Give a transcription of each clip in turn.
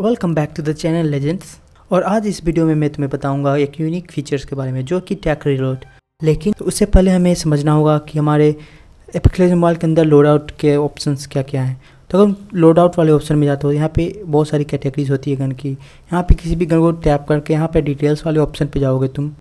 welcome back to the channel legends और आज इस वीडियो में मैं तुम्हें बताऊंगा एक यूनिक फीचर्स के बारे में जो कि टैक रिलोड लेकिन उससे पहले हमें समझना होगा कि हमारे एप्लीकेशन मोबाइल के अंदर लोड आउट के ऑप्शन क्या क्या हैं तो अगर हम लोड आउट वाले ऑप्शन में जाते हो यहाँ पे बहुत सारी कैटेगरीज होती है गन की यहाँ पे किसी भी गन को टैप करके यहाँ पे डिटेल्स वाले ऑप्शन पे जाओगे तुम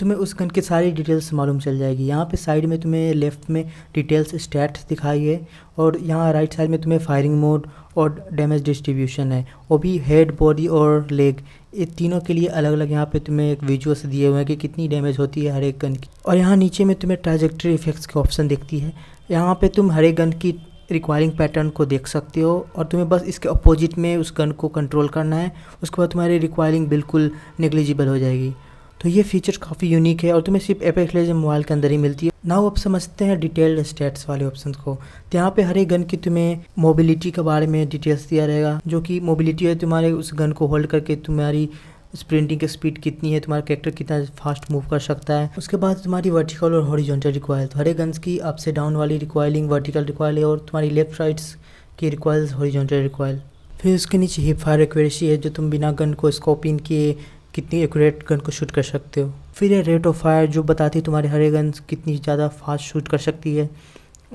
तुम्हें उस गन की सारी डिटेल्स मालूम चल जाएगी यहाँ पे साइड में तुम्हें लेफ़्ट में डिटेल्स स्टैट्स दिखाई है और यहाँ राइट साइड में तुम्हें फायरिंग मोड और डैमेज डिस्ट्रीब्यूशन है वो भी हेड बॉडी और लेग ये तीनों के लिए अलग अलग यहाँ पे तुम्हें एक विजुअल्स दिए हुए हैं कि कितनी डैमेज होती है हर एक गन की और यहाँ नीचे में तुम्हें ट्राजेक्ट्री इफेक्ट्स के ऑप्शन दिखती है यहाँ पर तुम हर एक गन की रिक्वायरिंग पैटर्न को देख सकते हो और तुम्हें बस इसके अपोजिट में उस गन को कंट्रोल करना है उसके बाद तुम्हारी रिक्वायरिंग बिल्कुल निगलिजिबल हो जाएगी तो ये फीचर काफ़ी यूनिक है और तुम्हें सिर्फ एपेक्स लेजेंड मोबाइल के अंदर ही मिलती है नाउ आप समझते हैं डिटेल्ड स्टेट्स वाले ऑप्शन को तो यहाँ पे हर एक गन की तुम्हें मोबिलिटी के बारे में डिटेल्स दिया रहेगा जो कि मोबिलिटी है तुम्हारे उस गन को होल्ड करके तुम्हारी स्प्रिंटिंग की स्पीड कितनी है तुम्हारा कैरेक्टर कितना फास्ट मूव कर सकता है उसके बाद तुम्हारी वर्टिकल और हॉरिजॉन्टल रिक्वायल तो हरे गन्स की अप से डाउन वाली रिक्वायलिंग वर्टिकल रिक्वायल है और तुम्हारी लेफ्ट राइट्स की रिक्वायल्स हॉरिजॉन्टल रिक्वायल फिर उसके नीचे हिप फायर एक्यूरेसी है जो तुम बिना गन को स्कोपिंग किए कितनी एक्यूरेट गन को शूट कर सकते हो फिर है रेट ऑफ फायर जो बताती है तुम्हारी हरे गन्स कितनी ज़्यादा फास्ट शूट कर सकती है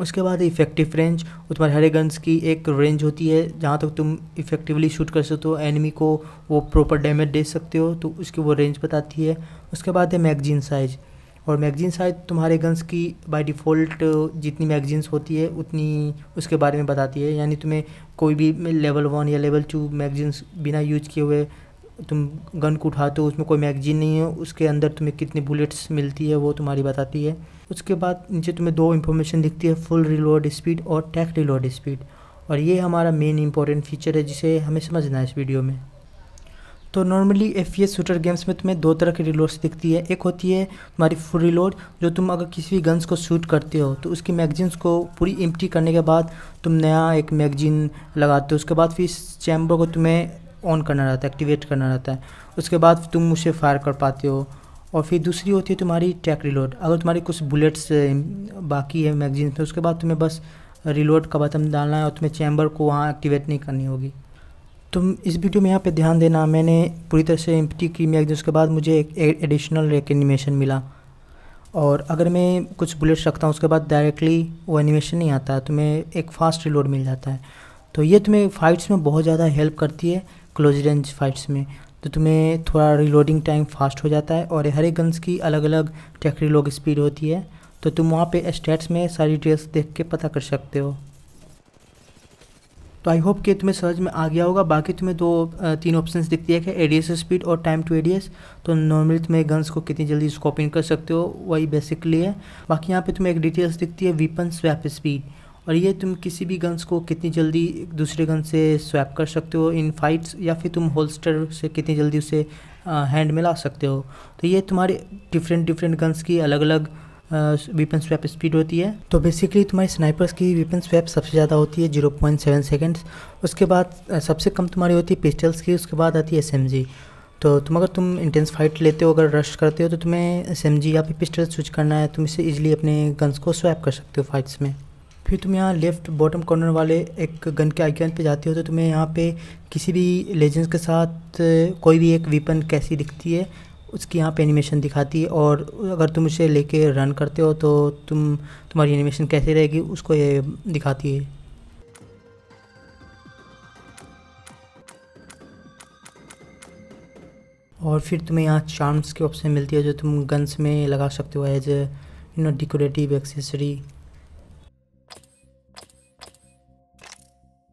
उसके बाद इफेक्टिव रेंज और तुम्हारे हरे गन्स की एक रेंज होती है जहाँ तक तुम इफेक्टिवली शूट कर सकते हो एनिमी को वो प्रॉपर डैमेज दे सकते हो तो उसकी वो रेंज बताती है उसके बाद है मैगजीन साइज और मैगजीन साइज तुम्हारे गन्स की बाय डिफ़ॉल्ट जितनी मैगजीन्स होती है उतनी उसके बारे में बताती है यानी तुम्हें कोई भी लेवल वन या लेवल टू मैगजीन्स बिना यूज किए हुए तुम गन को उठाते हो उसमें कोई मैगजीन नहीं है उसके अंदर तुम्हें कितनी बुलेट्स मिलती है वो तुम्हारी बताती है उसके बाद नीचे तुम्हें दो इन्फॉर्मेशन दिखती है फुल रिलोड स्पीड और टैक रिलोड स्पीड और ये हमारा मेन इंपॉर्टेंट फीचर है जिसे हमें समझना है इस वीडियो में तो normally F P shooter games में तुम्हें दो तरह की रिलोड्स दिखती है एक होती है तुम्हारी फुल रिलोड जो तुम अगर किसी भी गन्स को शूट करते हो तो उसकी मैगजीन्स को पूरी इम्प्टी करने के बाद तुम नया एक मैगजीन लगाते हो उसके बाद फिर इस चैम्बर को तुम्हें ऑन करना रहता है एक्टिवेट करना रहता है उसके बाद तुम उसे फायर कर पाते हो और फिर दूसरी होती है तुम्हारी ट्रैक रिलोड अगर तुम्हारी कुछ बुलेट्स बाकी है मैगजीन में उसके बाद तुम्हें बस रिलोड का बटन डालना है और तुम्हें चैम्बर को वहाँ एक्टिवेट नहीं करनी होगी तुम इस वीडियो में यहाँ पे ध्यान देना मैंने पूरी तरह से एम्प्टी की मैगजीन उसके बाद मुझे एक एडिशनल एक एनिमेशन मिला और अगर मैं कुछ बुलेट्स रखता हूँ उसके बाद डायरेक्टली वो एनिमेशन नहीं आता तुम्हें एक फास्ट रिलोड मिल जाता है तो ये तुम्हें फाइट्स में बहुत ज़्यादा हेल्प करती है क्लोज रेंज फाइट्स में तो तुम्हें थोड़ा रिलोडिंग टाइम फास्ट हो जाता है और हर एक गन्स की अलग अलग टेक्री लोग स्पीड होती है तो तुम वहाँ पे स्टेट्स में सारी डिटेल्स देख के पता कर सकते हो तो आई होप कि तुम्हें समझ में आ गया होगा बाकी तुम्हें दो तीन ऑप्शंस दिखती है कि एडीएस स्पीड और टाइम टू एडीएस तो नॉर्मली तुम्हें गन्स को कितनी जल्दी स्कॉपिंग कर सकते हो वही बेसिकली है बाकी यहाँ पे तुम्हें एक डिटेल्स दिखती है वीपन स्वैप स्पीड और ये तुम किसी भी गन्स को कितनी जल्दी दूसरे गन से स्वैप कर सकते हो इन फाइट्स या फिर तुम होल्स्टर से कितनी जल्दी उसे हैंड में ला सकते हो तो ये तुम्हारे डिफरेंट डिफरेंट गन्स की अलग अलग वीपन स्वैप स्पीड होती है तो बेसिकली तुम्हारे स्नाइपर्स की वीपन स्वैप सबसे ज़्यादा होती है जीरो पॉइंट सेवन सेकेंड्स उसके बाद सबसे कम तुम्हारी होती है पिस्टल्स की उसके बाद आती है एस तो तुम अगर तुम इंटेंस फाइट लेते हो अगर रश करते हो तो तुम्हें एस या फिर पिस्टल स्विच करना है तुम इसे ईजिली अपने गन्स को स्वैप कर सकते हो फाइट्स में फिर तुम यहाँ लेफ्ट बॉटम कॉर्नर वाले एक गन के आइकन पे जाते हो तो तुम्हें यहाँ पे किसी भी लेजेंस के साथ कोई भी एक वीपन कैसी दिखती है उसकी यहाँ पे एनिमेशन दिखाती है और अगर तुम उसे लेके रन करते हो तो तुम तुम्हारी एनिमेशन कैसे रहेगी उसको ये दिखाती है और फिर तुम्हें यहाँ चार्म्स के ऑप्शन मिलती है जो तुम गन्स में लगा सकते हो as you know decorative accessory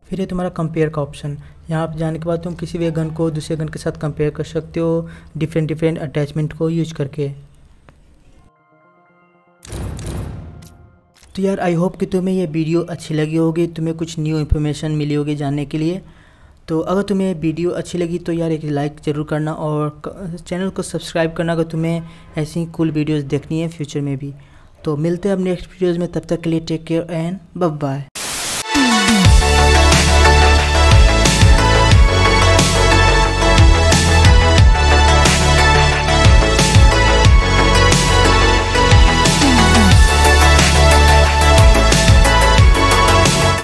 फिर ये तुम्हारा कंपेयर का ऑप्शन यहाँ पर जाने के बाद तुम किसी भी गन को दूसरे गन के साथ कंपेयर कर सकते हो डिफरेंट डिफरेंट अटैचमेंट को यूज करके तो यार आई होप कि तुम्हें यह वीडियो अच्छी लगी होगी तुम्हें कुछ न्यू इन्फॉर्मेशन मिली होगी जानने के लिए तो अगर तुम्हें वीडियो अच्छी लगी तो यार एक लाइक ज़रूर करना और चैनल को सब्सक्राइब करना अगर तुम्हें ऐसी कूल वीडियोस देखनी है फ्यूचर में भी तो मिलते हैं अब नेक्स्ट वीडियोस में तब तक के लिए टेक केयर एंड बाय